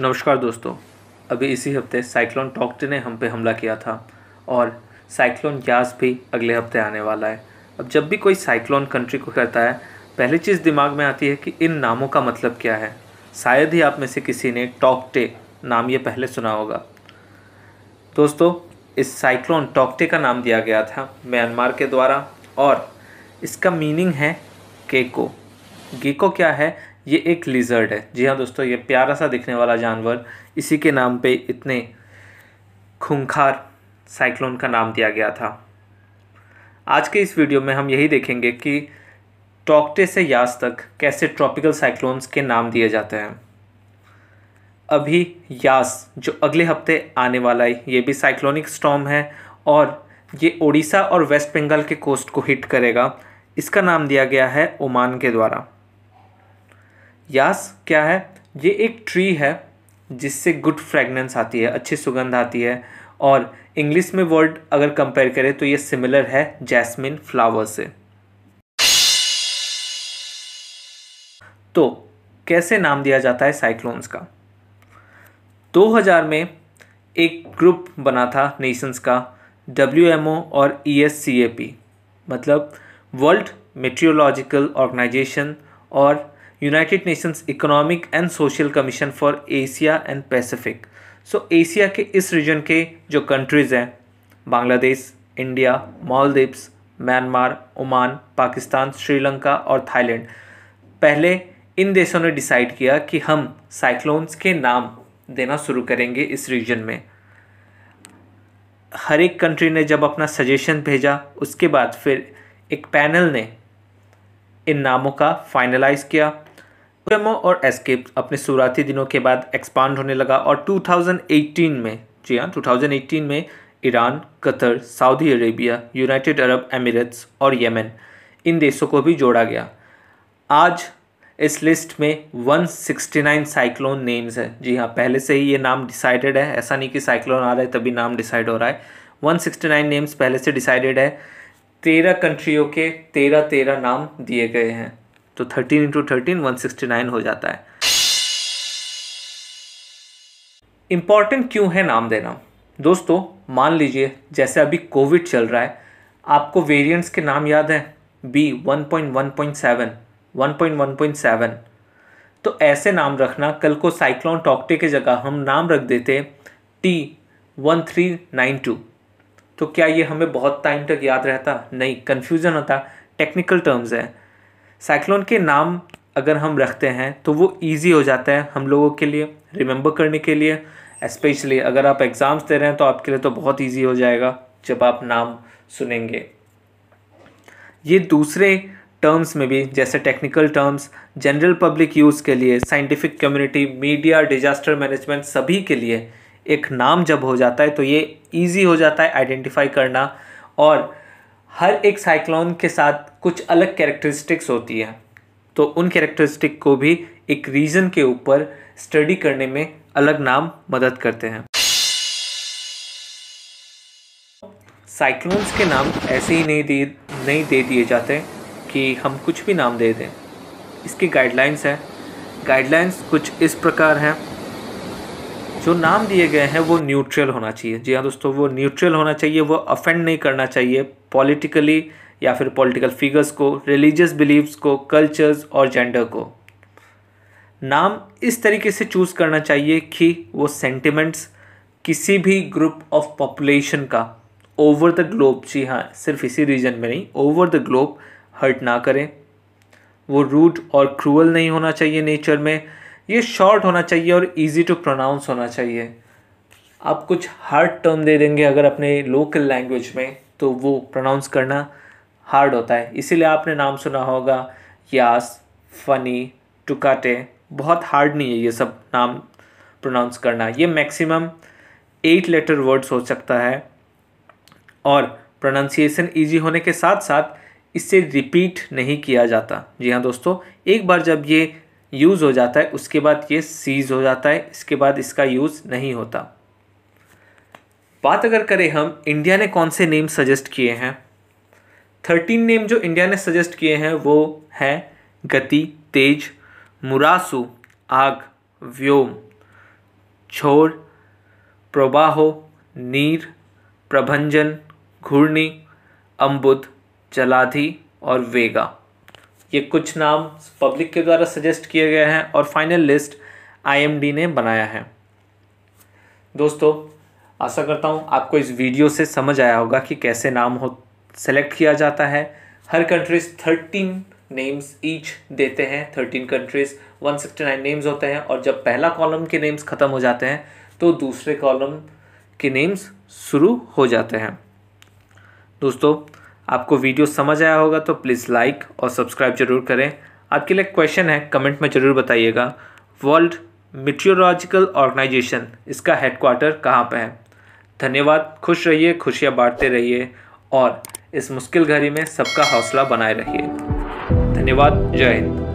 नमस्कार दोस्तों अभी इसी हफ्ते साइक्लोन टॉक्ट ने हम पे हमला किया था और साइक्लोन यास भी अगले हफ्ते आने वाला है अब जब भी कोई साइक्लोन कंट्री को करता है पहली चीज़ दिमाग में आती है कि इन नामों का मतलब क्या है शायद ही आप में से किसी ने टॉकटे नाम ये पहले सुना होगा दोस्तों इस साइक्लोन टॉकटे का नाम दिया गया था म्यांमार के द्वारा और इसका मीनिंग है केको गेको क्या है ये एक लिजर्ड है जी हाँ दोस्तों ये प्यारा सा दिखने वाला जानवर इसी के नाम पे इतने खूंखार साइक्लोन का नाम दिया गया था आज के इस वीडियो में हम यही देखेंगे कि टॉकटे से यास तक कैसे ट्रॉपिकल साइक्लोन्स के नाम दिए जाते हैं अभी यास जो अगले हफ्ते आने वाला है ये भी साइक्लोनिक स्टॉम है और ये ओडिशा और वेस्ट बंगाल के कोस्ट को हिट करेगा इसका नाम दिया गया है ओमान के द्वारा यास क्या है ये एक ट्री है जिससे गुड फ्रेगनेंस आती है अच्छी सुगंध आती है और इंग्लिश में वर्ड अगर कंपेयर करें तो ये सिमिलर है जैस्मिन फ्लावर से तो कैसे नाम दिया जाता है साइक्लोन्स का 2000 में एक ग्रुप बना था नेशंस का डब्ल्यू और ई e मतलब वर्ल्ड मेट्रियोलॉजिकल ऑर्गेनाइजेशन और United Nations Economic and Social Commission for Asia and Pacific so Asia के इस रीजन के जो कंट्रीज़ हैं Bangladesh India Maldives Myanmar Oman Pakistan Sri Lanka और थाईलैंड पहले इन देशों ने डिसाइड किया कि हम साइक्लोन्स के नाम देना शुरू करेंगे इस रीजन में हर एक कंट्री ने जब अपना सजेशन भेजा उसके बाद फिर एक पैनल ने इन नामों का फाइनलाइज किया डेमो और एस्केप अपने शुरुआती दिनों के बाद एक्सपांड होने लगा और 2018 में जी हाँ 2018 में Iran Qatar Saudi Arabia United Arab Emirates और यमन इन देशों को भी जोड़ा गया आज इस लिस्ट में 169 साइक्लोन नेम्स हैं जी हाँ पहले से ही ये नाम डिसाइडेड है ऐसा नहीं कि साइक्लोन आ रहा है तभी नाम डिसाइड हो रहा है 169 नेम्स पहले से डिसाइडेड है तेरह कंट्रियों के तेरह तेरह नाम दिए गए हैं तो thirteen into thirteen one sixty nine हो जाता है इम्पॉर्टेंट क्यों है नाम देना दोस्तों मान लीजिए जैसे अभी कोविड चल रहा है आपको वेरिएंट्स के नाम याद हैं B one point one point seven one point one point seven तो ऐसे नाम रखना कल को साइक्लोन टॉक्टे के जगह हम नाम रख देते T one three nine two तो क्या ये हमें बहुत टाइम तक याद रहता नहीं कन्फ्यूज़न होता टेक्निकल टर्म्स है साइक्लोन के नाम अगर हम रखते हैं तो वो ईजी हो जाता है हम लोगों के लिए रिमेंबर करने के लिए स्पेशली अगर आप एग्ज़ाम्स दे रहे हैं तो आपके लिए तो बहुत ईजी हो जाएगा जब आप नाम सुनेंगे ये दूसरे टर्म्स में भी जैसे technical terms general public use के लिए scientific community media disaster management सभी के लिए एक नाम जब हो जाता है तो ये इजी हो जाता है आइडेंटिफाई करना और हर एक साइक्लोन के साथ कुछ अलग कैरेक्टरिस्टिक्स होती हैं तो उन कैरेक्टरिस्टिक को भी एक रीज़न के ऊपर स्टडी करने में अलग नाम मदद करते हैं साइक्लोन्स के नाम ऐसे ही नहीं दिए नहीं दे दिए जाते कि हम कुछ भी नाम दे दें इसकी गाइडलाइंस हैं गाइडलाइंस कुछ इस प्रकार हैं जो नाम दिए गए हैं वो न्यूट्रल होना चाहिए जी हाँ दोस्तों वो न्यूट्रल होना चाहिए वो अफेंड नहीं करना चाहिए पॉलिटिकली या फिर पॉलिटिकल फिगर्स को रिलीजियस बिलीव्स को कल्चर्स और जेंडर को नाम इस तरीके से चूज़ करना चाहिए कि वो सेंटिमेंट्स किसी भी ग्रुप ऑफ पॉपुलेशन का ओवर द ग्लोब जी हाँ सिर्फ इसी रीजन में नहीं ओवर द ग्लोब हर्ट ना करें वो रूड और क्रूअल नहीं होना चाहिए नेचर में ये शॉर्ट होना चाहिए और इजी टू प्रोनाउंस होना चाहिए आप कुछ हार्ड टर्म दे देंगे अगर अपने लोकल लैंग्वेज में तो वो प्रोनाउंस करना हार्ड होता है इसीलिए आपने नाम सुना होगा यास फनी टुकाटे बहुत हार्ड नहीं है ये सब नाम प्रोनाउंस करना ये मैक्सिमम एट लेटर वर्ड्स हो सकता है और प्रोनाउंसिएशन इजी होने के साथ साथ इससे रिपीट नहीं किया जाता जी हाँ दोस्तों एक बार जब ये यूज़ हो जाता है उसके बाद ये सीज़ हो जाता है इसके बाद इसका यूज़ नहीं होता बात अगर करें हम इंडिया ने कौन से नेम सजेस्ट किए हैं थर्टीन नेम जो इंडिया ने सजेस्ट किए हैं वो है गति तेज मुरासू आग व्योम छोर प्रवाहो नीर प्रभंजन घूर्णी अम्बुद जलाधि और वेगा ये कुछ नाम पब्लिक के द्वारा सजेस्ट किए गए हैं और फाइनल लिस्ट आईएमडी ने बनाया है दोस्तों आशा करता हूँ आपको इस वीडियो से समझ आया होगा कि कैसे नाम हो सेलेक्ट किया जाता है हर कंट्रीज थर्टीन नेम्स ईच देते हैं thirteen countries one sixty nine names होते हैं और जब पहला कॉलम के नेम्स ख़त्म हो जाते हैं तो दूसरे कॉलम के नेम्स शुरू हो जाते हैं दोस्तों आपको वीडियो समझ आया होगा तो प्लीज़ लाइक और सब्सक्राइब जरूर करें आपके लिए क्वेश्चन है कमेंट में ज़रूर बताइएगा वर्ल्ड मिट्रियोलॉजिकल ऑर्गेनाइजेशन इसका हेडक्वार्टर कहाँ पर है धन्यवाद खुश रहिए खुशियाँ बांटते रहिए और इस मुश्किल घड़ी में सबका हौसला बनाए रखिए धन्यवाद जय हिंद